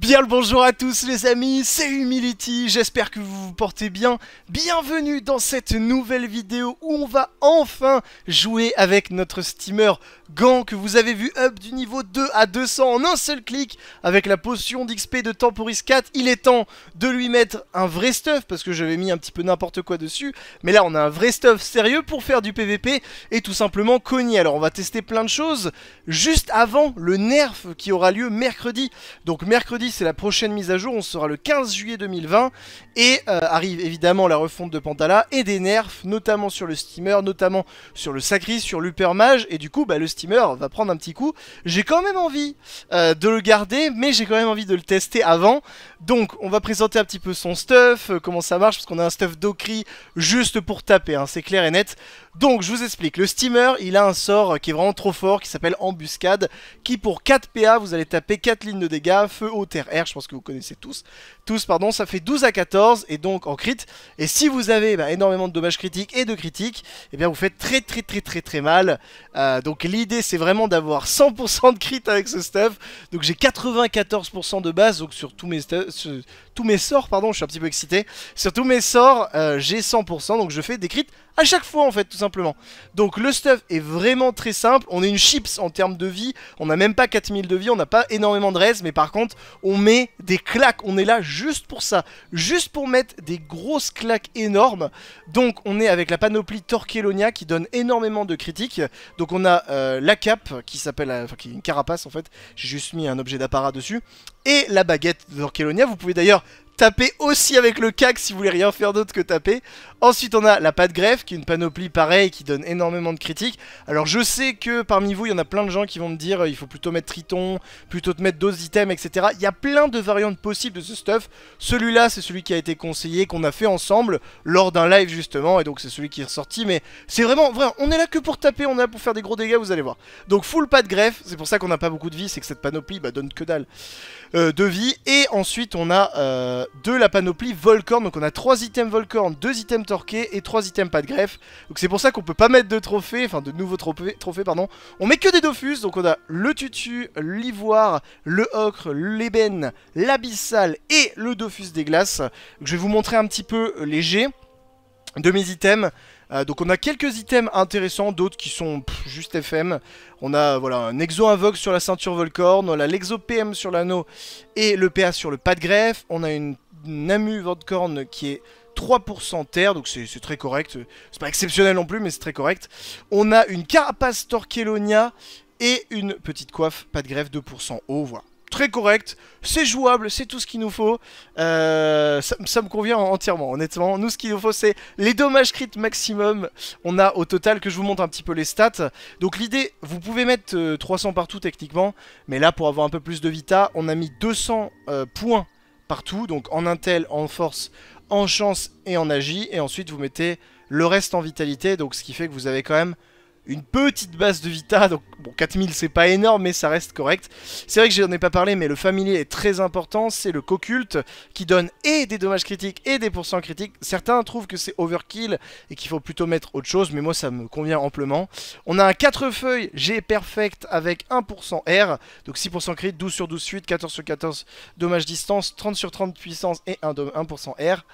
Bien le bonjour à tous les amis, c'est Humility, j'espère que vous vous portez bien. Bienvenue dans cette nouvelle vidéo où on va enfin jouer avec notre steamer Gant que vous avez vu up du niveau 2 à 200 en un seul clic avec la potion d'XP de Temporis 4. Il est temps de lui mettre un vrai stuff parce que j'avais mis un petit peu n'importe quoi dessus. Mais là on a un vrai stuff sérieux pour faire du PVP et tout simplement cogner. Alors on va tester plein de choses juste avant le nerf qui aura lieu mercredi. Donc mercredi c'est la prochaine mise à jour, on sera le 15 juillet 2020, et euh, arrive évidemment la refonte de Pantala, et des nerfs, notamment sur le steamer, notamment sur le Sacris, sur mage et du coup, bah, le steamer va prendre un petit coup. J'ai quand même envie euh, de le garder, mais j'ai quand même envie de le tester avant, donc on va présenter un petit peu son stuff, euh, comment ça marche, parce qu'on a un stuff d'Ocri juste pour taper, hein, c'est clair et net. Donc je vous explique, le steamer il a un sort qui est vraiment trop fort qui s'appelle embuscade qui pour 4 PA vous allez taper 4 lignes de dégâts, feu, eau, terre, air, je pense que vous connaissez tous, tous pardon, ça fait 12 à 14 et donc en crit et si vous avez bah, énormément de dommages critiques et de critiques, et eh bien vous faites très très très très très mal, euh, donc l'idée c'est vraiment d'avoir 100% de crit avec ce stuff, donc j'ai 94% de base donc sur tous mes, tous mes sorts, pardon je suis un petit peu excité, sur tous mes sorts euh, j'ai 100% donc je fais des crits à chaque fois en fait tout simplement Donc le stuff est vraiment très simple On est une chips en termes de vie On n'a même pas 4000 de vie, on n'a pas énormément de reste Mais par contre on met des claques On est là juste pour ça Juste pour mettre des grosses claques énormes Donc on est avec la panoplie Torquelonia Qui donne énormément de critiques Donc on a euh, la cape qui s'appelle euh, Enfin qui est une carapace en fait J'ai juste mis un objet d'apparat dessus Et la baguette de Torquelonia Vous pouvez d'ailleurs Tapez aussi avec le CAC si vous voulez rien faire d'autre que taper. Ensuite on a la patte greffe qui est une panoplie pareille qui donne énormément de critiques. Alors je sais que parmi vous il y en a plein de gens qui vont me dire euh, il faut plutôt mettre Triton, plutôt te mettre d'autres items etc. Il y a plein de variantes possibles de ce stuff. Celui-là c'est celui qui a été conseillé, qu'on a fait ensemble lors d'un live justement et donc c'est celui qui est ressorti. Mais c'est vraiment, vrai, on est là que pour taper, on est là pour faire des gros dégâts vous allez voir. Donc full de greffe, c'est pour ça qu'on n'a pas beaucoup de vie, c'est que cette panoplie bah, donne que dalle. Euh, de vie. Et ensuite, on a euh, de la panoplie Volcorn. Donc, on a 3 items Volcorn, 2 items torqués et 3 items pas de greffe. Donc, c'est pour ça qu'on peut pas mettre de trophées, enfin de nouveaux trophées, trophées, pardon. On met que des Dofus. Donc, on a le tutu, l'ivoire, le ocre, l'ébène, l'abyssal et le Dofus des glaces. Donc, je vais vous montrer un petit peu euh, les jets de mes items. Euh, donc on a quelques items intéressants, d'autres qui sont juste FM. On a voilà un exo invoque sur la ceinture Volcorn, on a l'exo PM sur l'anneau et le PA sur le pas de greffe. On a une, Namu Volcorn qui est 3% terre, donc c'est très correct. C'est pas exceptionnel non plus, mais c'est très correct. On a une carapace Torquelonia et une petite coiffe, pas de greffe, 2% haut, voilà très correct, c'est jouable, c'est tout ce qu'il nous faut. Euh, ça, me convient entièrement, honnêtement. Nous, ce qu'il nous faut, c'est les dommages crit maximum. On a au total que je vous montre un petit peu les stats. Donc l'idée, vous pouvez mettre 300 euh, partout techniquement, mais là, pour avoir un peu plus de vita, on a mis 200 euh, points partout. Donc en intel, en force, en chance et en agi. Et ensuite, vous mettez le reste en vitalité, donc ce qui fait que vous avez quand même une petite base de Vita, donc bon 4000 c'est pas énorme mais ça reste correct. C'est vrai que j'en ai pas parlé mais le familier est très important, c'est le coculte qui donne et des dommages critiques et des pourcents critiques. Certains trouvent que c'est overkill et qu'il faut plutôt mettre autre chose mais moi ça me convient amplement. On a un 4 feuilles j'ai perfect avec 1% R, donc 6% crit, 12 sur 12 suite, 14 sur 14 dommages distance, 30 sur 30 puissance et 1%, 1 R.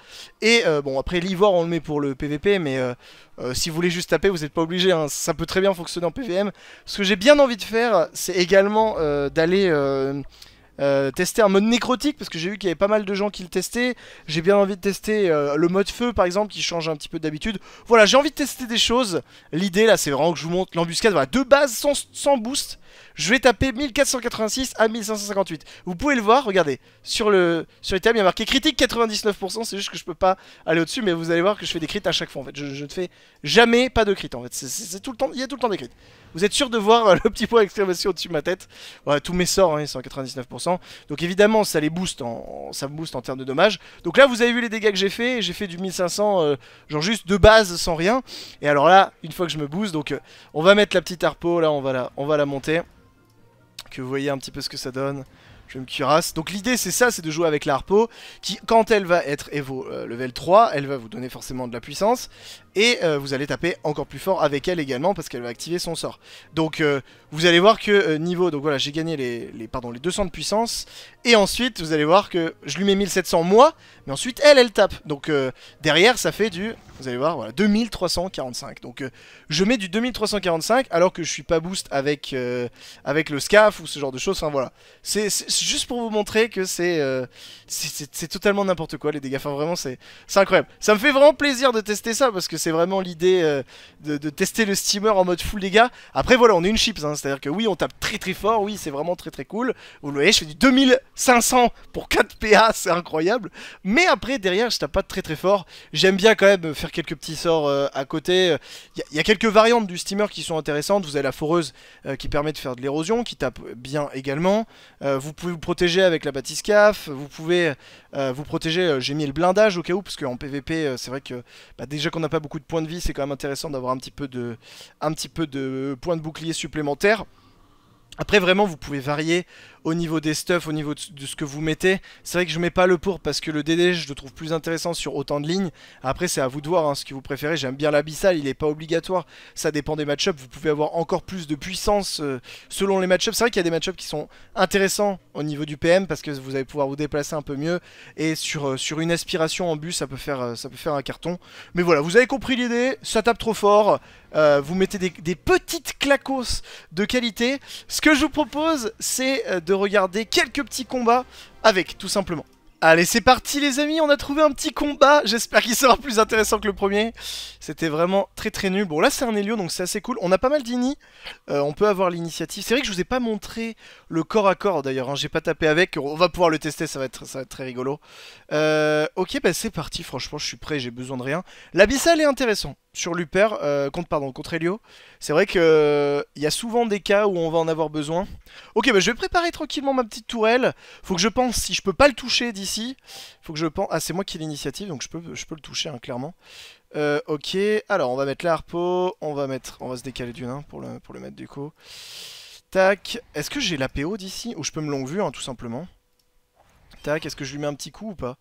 Et euh, bon après l'ivoire on le met pour le PVP mais euh, euh, si vous voulez juste taper, vous n'êtes pas obligé. Hein. Ça peut très bien fonctionner en PVM. Ce que j'ai bien envie de faire, c'est également euh, d'aller euh, euh, tester un mode nécrotique parce que j'ai vu qu'il y avait pas mal de gens qui le testaient. J'ai bien envie de tester euh, le mode feu par exemple qui change un petit peu d'habitude. Voilà, j'ai envie de tester des choses. L'idée là, c'est vraiment que je vous montre l'embuscade. Voilà, de base sans, sans, boost, je vais taper 1486 à 1558. Vous pouvez le voir, regardez, sur le sur les thèmes il y a marqué critique 99%. C'est juste que je peux pas aller au-dessus, mais vous allez voir que je fais des critiques à chaque fois en fait. Je, ne fais jamais pas de crit en fait. C'est tout le temps, il y a tout le temps des critiques vous êtes sûr de voir euh, le petit point d'exclamation au-dessus de ma tête ouais, Tous mes sorts, hein, 199%. Donc évidemment, ça les booste en, ça booste en termes de dommages. Donc là, vous avez vu les dégâts que j'ai fait. J'ai fait du 1500, euh, genre juste de base, sans rien. Et alors là, une fois que je me booste, donc euh, on va mettre la petite harpo. Là, on va la, on va la monter. Que vous voyez un petit peu ce que ça donne. Je me cuirasse. Donc l'idée c'est ça, c'est de jouer avec l'ARPO qui quand elle va être Evo euh, level 3, elle va vous donner forcément de la puissance, et euh, vous allez taper encore plus fort avec elle également, parce qu'elle va activer son sort. Donc euh, vous allez voir que niveau, donc voilà, j'ai gagné les, les 200 de puissance, et ensuite vous allez voir que je lui mets 1700 moi, mais ensuite elle, elle tape. Donc derrière ça fait du, vous allez voir, voilà, 2345. Donc je mets du 2345 alors que je suis pas boost avec, avec le SCAF ou ce genre de choses, enfin voilà. C'est juste pour vous montrer que euh, c'est totalement n'importe quoi les dégâts. Enfin vraiment c'est incroyable. Ça me fait vraiment plaisir de tester ça parce que c'est vraiment l'idée euh, de, tester le steamer en mode full dégâts. Après voilà on est une chips, hein. c'est-à-dire que oui on tape très très fort, oui c'est vraiment très très cool. Vous le voyez je fais du 2500 pour 4 PA, c'est incroyable. Mais après derrière je tape pas très très fort. J'aime bien quand même faire quelques petits sorts euh, à côté. Il y, y, a quelques variantes du steamer qui sont intéressantes. Vous avez la foreuse qui permet de faire de l'érosion, qui tape bien également. vous pouvez vous protéger avec la batiscaf, vous pouvez euh, vous protéger, euh, j'ai mis le blindage au cas où, parce qu'en PVP, euh, c'est vrai que bah, déjà qu'on n'a pas beaucoup de points de vie, c'est quand même intéressant d'avoir un petit peu de, un petit peu de points de bouclier supplémentaires. Après vraiment vous pouvez varier au niveau des stuffs, au niveau de, ce que vous mettez. C'est vrai que je mets pas le pour parce que le DD je le trouve plus intéressant sur autant de lignes. Après c'est à vous de voir hein, ce que vous préférez. J'aime bien l'abyssal, il n'est pas obligatoire. Ça dépend des match-ups. Vous pouvez avoir encore plus de puissance euh, selon les matchups, C'est vrai qu'il y a des match qui sont intéressants au niveau du PM parce que vous allez pouvoir vous déplacer un peu mieux. Et sur, euh, sur une aspiration en bus ça peut, faire, euh, ça peut faire un carton. Mais voilà, vous avez compris l'idée. Ça tape trop fort. vous mettez des, petites clacos de qualité je vous propose, c'est euh, de regarder quelques petits combats avec, tout simplement. Allez, c'est parti les amis, on a trouvé un petit combat, j'espère qu'il sera plus intéressant que le premier. C'était vraiment très très nul. Bon, là c'est un Helio, donc c'est assez cool. On a pas mal d'ini, euh, on peut avoir l'initiative. C'est vrai que je vous ai pas montré le corps à corps d'ailleurs, hein. j'ai pas tapé avec. On va pouvoir le tester, ça va être, très rigolo. Euh, ok, bah c'est parti, franchement je suis prêt, j'ai besoin de rien. L'abyssal est intéressant sur Luper, euh, contre, pardon, contre Helio, c'est vrai que euh, il y a souvent des cas où on va en avoir besoin. Ok, bah, je vais préparer tranquillement ma petite tourelle. Faut que je pense, si je peux pas le toucher d'ici, faut que je pense... Ah, c'est moi qui ai l'initiative, donc je peux, je peux le toucher, hein, clairement. Euh, ok, alors on va mettre l'Arpo, on va mettre, on va se décaler du nain pour le, pour le mettre du coup. Tac, est-ce que j'ai la d'ici Ou je peux me longue vue, hein, tout simplement. Tac, est-ce que je lui mets un petit coup ou pas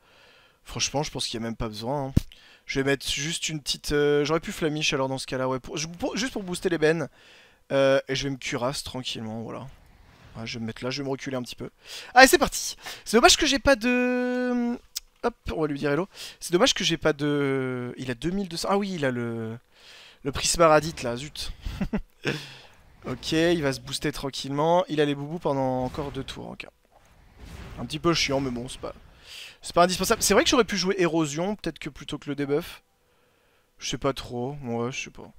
Franchement, je pense qu'il n'y a même pas besoin. Hein. Je vais mettre juste une petite... Euh, j'aurais pu flamiche alors dans ce cas-là, ouais. juste pour booster les bennes. Euh, et je vais me cuirasse tranquillement, voilà. Ouais, je vais me mettre là, je vais me reculer un petit peu. Allez, c'est parti C'est dommage que j'ai pas de... Hum, hop, on va lui dire hello. C'est dommage que j'ai pas de... Il a 2200... Ah oui, il a le... Le prismaradite là, zut Ok, il va se booster tranquillement. Il a les boubous pendant encore deux tours, en Un petit peu chiant, mais bon, c'est pas... C'est pas indispensable. C'est vrai que j'aurais pu jouer érosion, peut-être que plutôt que le debuff. Je sais pas trop. Moi, je sais pas.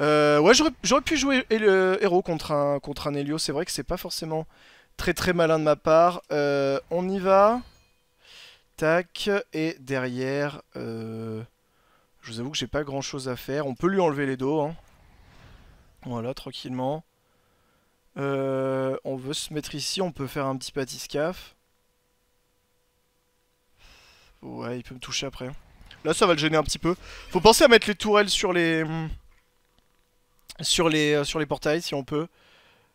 Euh, ouais, j'aurais pu jouer héros contre un, contre Helio. C'est vrai que c'est pas forcément très très malin de ma part. Euh, on y va. Tac. Et derrière, euh, je vous avoue que j'ai pas grand chose à faire. On peut lui enlever les dos. Hein. Voilà, tranquillement. on veut se mettre ici. On peut faire un petit pâtiscaf. Ouais, il peut me toucher après. Là, ça va le gêner un petit peu. Faut penser à mettre les tourelles sur les... Sur les, euh, sur les portails, si on peut.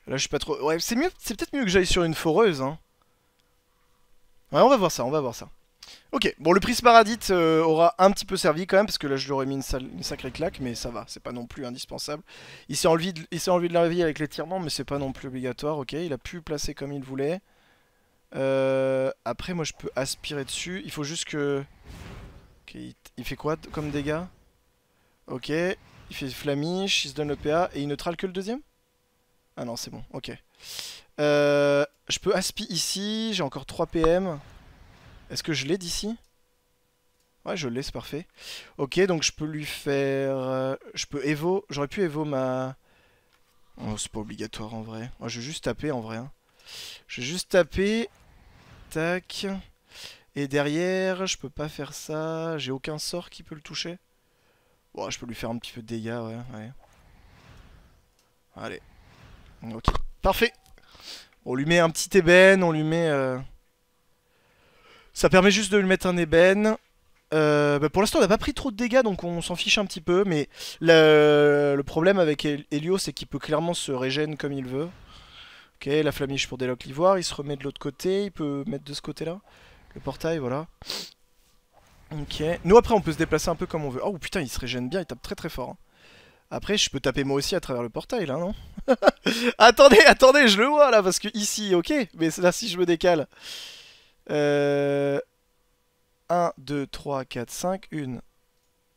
Là, je suis pas trop... Ouais, c'est mieux... C'est peut-être mieux que j'aille sur une foreuse, hein. Ouais, on va voir ça, on va voir ça. Ok, bon, le prisme paradite euh, aura un petit peu servi quand même, parce que là, je lui aurais mis une, sacrée claque, mais ça va, c'est pas non plus indispensable. Il s'est enlevé, de... enlevé de la vie avec l'étirement, mais c'est pas non plus obligatoire, ok. Il a pu placer comme il voulait. Euh, après, moi, je peux aspirer dessus. Il faut juste que... Ok, il fait quoi comme dégâts Ok, il fait flamiche, il se donne le PA, et il neutrale que le deuxième Ah non, c'est bon, ok. Euh, je peux aspi ici, j'ai encore 3 PM. Est-ce que je l'ai d'ici Ouais, je l'ai, c'est parfait. Ok, donc je peux lui faire... Euh, je peux Evo, j'aurais pu Evo ma... Oh, c'est pas obligatoire en vrai. Moi, je vais juste taper en vrai. Hein. Je vais juste taper et derrière, je peux pas faire ça. J'ai aucun sort qui peut le toucher. Bon, je peux lui faire un petit peu de dégâts, ouais. Allez. Ok, parfait. On lui met un petit ébène, on lui met... Euh, ça permet juste de lui mettre un ébène. Euh, bah, pour l'instant, on n'a pas pris trop de dégâts, donc on s'en fiche un petit peu. Mais le, problème avec Helio, c'est qu'il peut clairement se régénérer comme il veut. Ok, la flamiche pour déloque l'ivoire, il se remet de l'autre côté, il peut mettre de ce côté-là. Le portail, voilà. Ok. Nous, après, on peut se déplacer un peu comme on veut. Oh, putain, il se régène bien, il tape très très fort. Hein. Après, je peux taper moi aussi à travers le portail, là, non Attendez, attendez, je le vois, là, parce que ici, ok, mais là, si je me décale... Euh... 1, 2, 3, 4, 5, 1,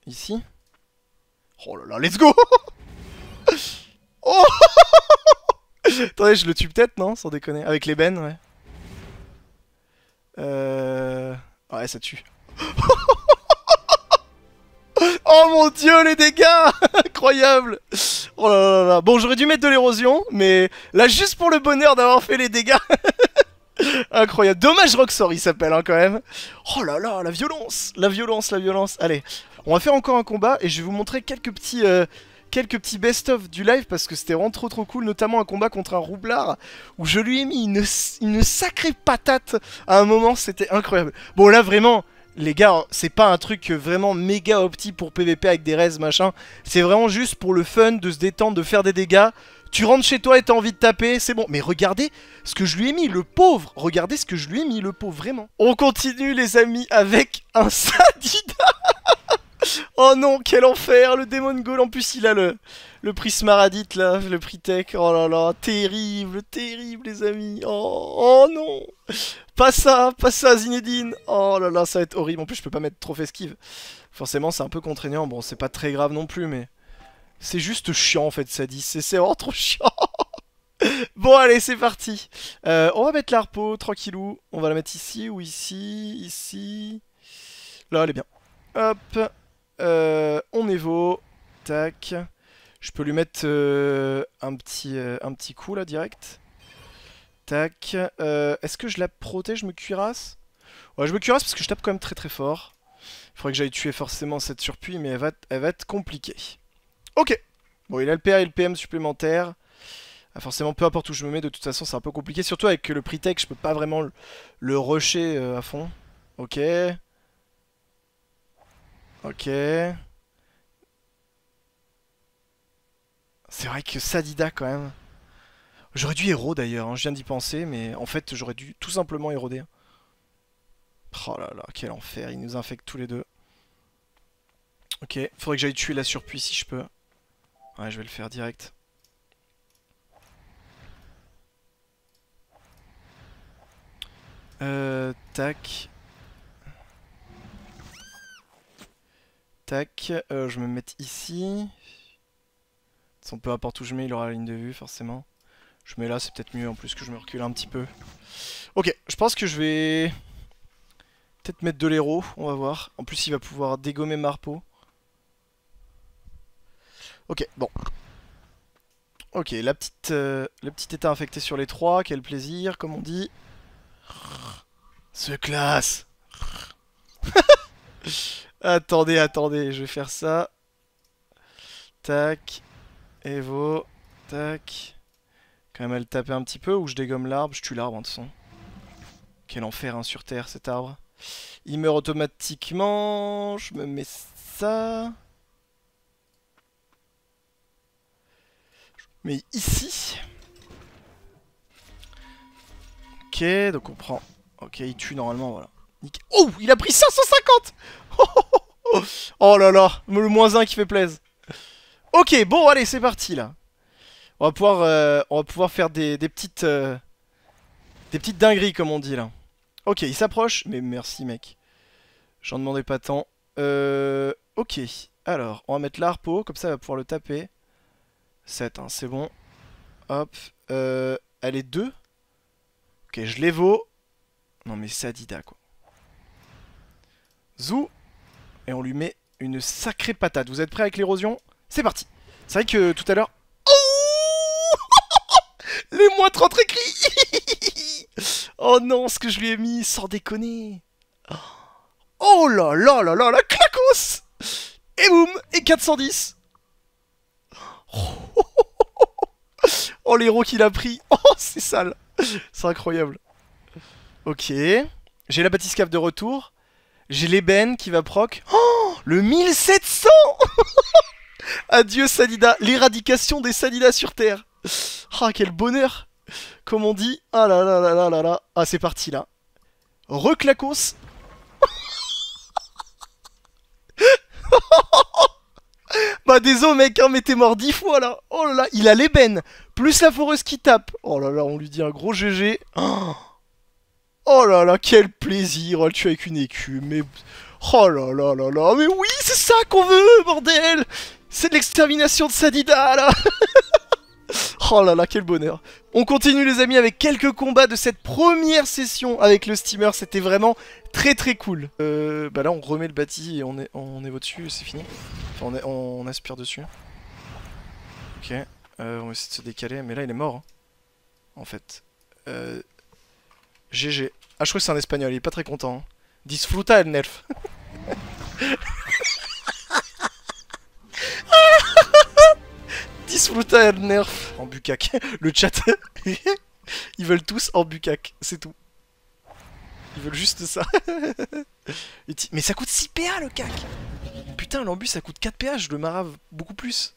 Ici. Oh là là, let's go Oh Attendez, je le tue peut-être, non Sans déconner. Avec l'ébène, ouais. Euh... Ouais, ça tue. oh mon dieu, les dégâts Incroyable Oh là là Bon, j'aurais dû mettre de l'érosion, mais là, juste pour le bonheur d'avoir fait les dégâts Incroyable. Dommage Roxor, il s'appelle, hein, quand même. Oh là là, la violence La violence, la violence. Allez, on va faire encore un combat, et je vais vous montrer quelques petits... Euh, quelques petits best-of du live parce que c'était vraiment trop trop cool, notamment un combat contre un roublard où je lui ai mis une, sacrée patate à un moment, c'était incroyable. Bon là vraiment, les gars, hein, c'est pas un truc vraiment méga opti pour PVP avec des res machin, c'est vraiment juste pour le fun de se détendre, de faire des dégâts. Tu rentres chez toi et t'as envie de taper, c'est bon. Mais regardez ce que je lui ai mis, le pauvre Regardez ce que je lui ai mis, le pauvre, vraiment. On continue les amis avec un Sadida. Oh non, quel enfer Le démon Goal, en plus, il a le, le prix là, le prix Tech. Oh là là, terrible, terrible, les amis. Oh, oh, non Pas ça, pas ça, Zinedine Oh là là, ça va être horrible. En plus, je peux pas mettre trop esquive. Forcément, c'est un peu contraignant. Bon, c'est pas très grave non plus, mais... C'est juste chiant, en fait, ça dit. C'est vraiment trop chiant Bon, allez, c'est parti euh, On va mettre la repos, tranquillou. On va la mettre ici ou ici, ici... Là, elle est bien. Hop euh, on évo. Tac. Je peux lui mettre euh, un, petit, euh, un petit coup là direct. Tac. Est-ce que je la protège Je me cuirasse Ouais, je me cuirasse parce que je tape quand même très très fort. Il faudrait que j'aille tuer forcément cette surpuis, mais elle va, elle va être compliquée. Ok. Bon, il a le PA et le PM supplémentaire. Ah, forcément, peu importe où je me mets, de toute façon, c'est un peu compliqué. Surtout avec le pre tech, je peux pas vraiment le, rocher rusher à fond. Ok. Ok. C'est vrai que Sadida quand même. J'aurais dû héros d'ailleurs, hein. je viens d'y penser, mais en fait j'aurais dû tout simplement éroder. Oh là là, quel enfer, il nous infecte tous les deux. Ok, faudrait que j'aille tuer la surpuis si je peux. Ouais, je vais le faire direct. Euh, tac. Euh, je me mets ici. sans peu importe où je mets, il aura la ligne de vue forcément. Je mets là, c'est peut-être mieux en plus que je me recule un petit peu. Ok, je pense que je vais peut-être mettre de l'héros, on va voir. En plus, il va pouvoir dégommer Marpo. Ok, bon. Ok, la petite, euh, le petit état infecté sur les trois, quel plaisir, comme on dit. Se classe Attendez, attendez, je vais faire ça. Tac. Evo. Tac. Quand même elle un petit peu ou je dégomme l'arbre Je tue l'arbre en dessous. Quel enfer hein, sur Terre cet arbre. Il meurt automatiquement. Je me mets ça. Mais ici. Ok, donc on prend. Ok, il tue normalement, voilà. Oh, il a pris 550 oh, là là, le moins 1 qui fait plaise. Ok, bon, allez, c'est parti là. On va pouvoir, euh, on va pouvoir faire des, petites, euh, des petites dingueries comme on dit là. Ok, il s'approche, mais merci mec. J'en demandais pas tant. Euh, ok, alors, on va mettre l'arpo, comme ça, on va pouvoir le taper. 7, hein, c'est bon. Hop, euh, elle est 2. Ok, je les vaux. Non mais Sadida quoi. Zou. Et on lui met une sacrée patate. Vous êtes prêts avec l'érosion C'est parti. C'est vrai que tout à l'heure... Oh Les moins 30 écrits Oh non, ce que je lui ai mis, sans déconner Oh là là là là la clacos Et boum Et 410 Oh l'héros qu'il a pris Oh c'est sale C'est incroyable Ok... J'ai la bâtisse cave de retour. J'ai l'ébène qui va proc. Oh Le 1700 Adieu Salida, l'éradication des Salidas sur Terre. Ah, quel bonheur Comme on dit. Ah là là là là là là. Ah, c'est parti là. Reclacos. bah désolé mec, hein, mais t'es mort dix fois là. Oh là là, il a l'ébène. Plus la foreuse qui tape. Oh là là, on lui dit un gros GG. Oh Oh là là, quel plaisir Oh, le avec une écume, mais... Oh là là là là, mais oui, c'est ça qu'on veut, bordel C'est de l'extermination de Sadida, là Oh là là, quel bonheur On continue les amis avec quelques combats de cette première session avec le steamer, c'était vraiment très très cool. Euh, bah là on remet le bâti et on est, on est au-dessus, c'est fini. Enfin on, on, aspire dessus. Ok, euh, on va essayer de se décaler, mais là il est mort, hein, en fait. Euh, GG. Ah, je crois que c'est un espagnol, il est pas très content. Hein. Disfruta el nerf. Disfruta el nerf. En bucac. Le chat. Ils veulent tous en bucac, c'est tout. Ils veulent juste ça. Mais ça coûte 6 PA le cac Putain, l'embus ça coûte 4 PA, je le marave beaucoup plus.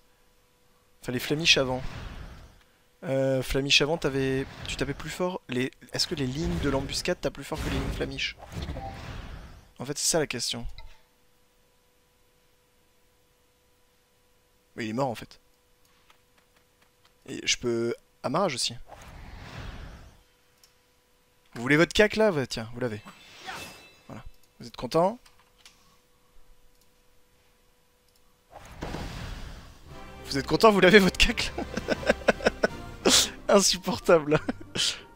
Enfin, les avant. Euh, Flamiche avant, avais... tu tapais plus fort les... Est-ce que les lignes de l'embuscade t'as plus fort que les lignes Flamiche En fait, c'est ça la question. Mais il est mort en fait. Et je peux... Amarrage aussi. Vous voulez votre cac là bah, Tiens, vous l'avez. Voilà. Vous êtes content Vous êtes content Vous l'avez votre cac là insupportable.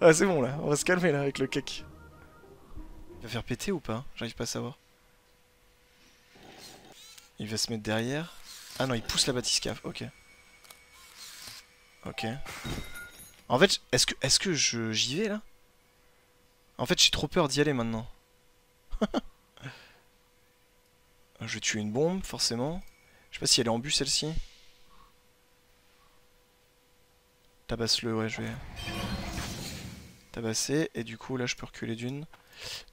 ah, c'est bon là, on va se calmer là avec le cake. Il va faire péter ou pas J'arrive pas à savoir. Il va se mettre derrière. Ah non, il pousse la cave. ok. Ok. En fait, est-ce que, est que j'y vais là En fait, j'ai trop peur d'y aller maintenant. je vais tuer une bombe, forcément. Je sais pas si elle est en but celle-ci. Tabasse-le, ouais, je vais tabasser. Et du coup, là, je peux reculer d'une.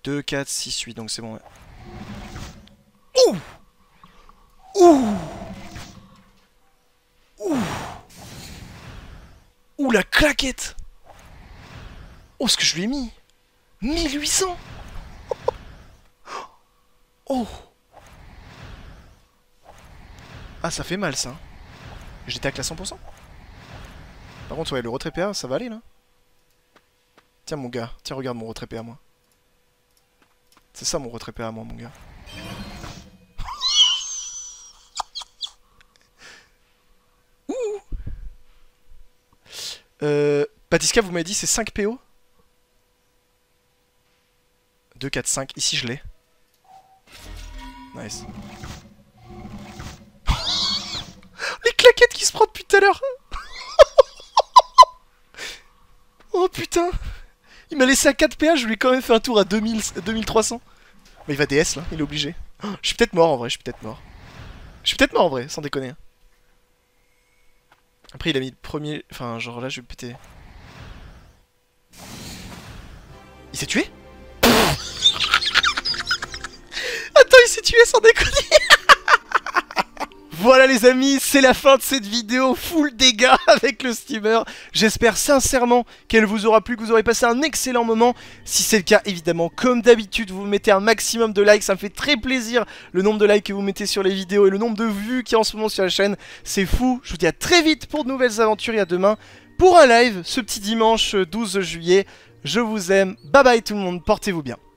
2, 4, 6, 8, donc c'est bon. Ouais. Ouh Ouh Ouh Ouh, la claquette Oh, ce que je lui ai mis 1800 Oh Ah, ça fait mal, ça. Je tacle à 100% contre, ouais, le retrait PA, ça va aller là Tiens, mon gars, tiens, regarde mon retrait PA, moi. C'est ça mon retrait PA, moi, mon gars. Ouh euh, Patiska vous m'avez dit c'est 5 PO 2, 4, 5. Ici, je l'ai. Nice. Les claquettes qui se prennent depuis tout à l'heure Oh putain Il m'a laissé à 4 PA, je lui ai quand même fait un tour à 2000, 2300. Mais il va DS là, il est obligé. Oh, je suis peut-être mort en vrai, je suis peut-être mort. Je suis peut-être mort en vrai, sans déconner. Hein. Après il a mis le premier... Enfin genre là je vais péter. Il s'est tué Attends il s'est tué sans déconner voilà les amis, c'est la fin de cette vidéo full dégâts avec le steamer. J'espère sincèrement qu'elle vous aura plu, que vous aurez passé un excellent moment. Si c'est le cas, évidemment, comme d'habitude, vous mettez un maximum de likes, ça me fait très plaisir le nombre de likes que vous mettez sur les vidéos et le nombre de vues qu'il y a en ce moment sur la chaîne. C'est fou, je vous dis à très vite pour de nouvelles aventures et à demain pour un live ce petit dimanche 12 euh, juillet. Je vous aime, bye bye tout le monde, portez-vous bien.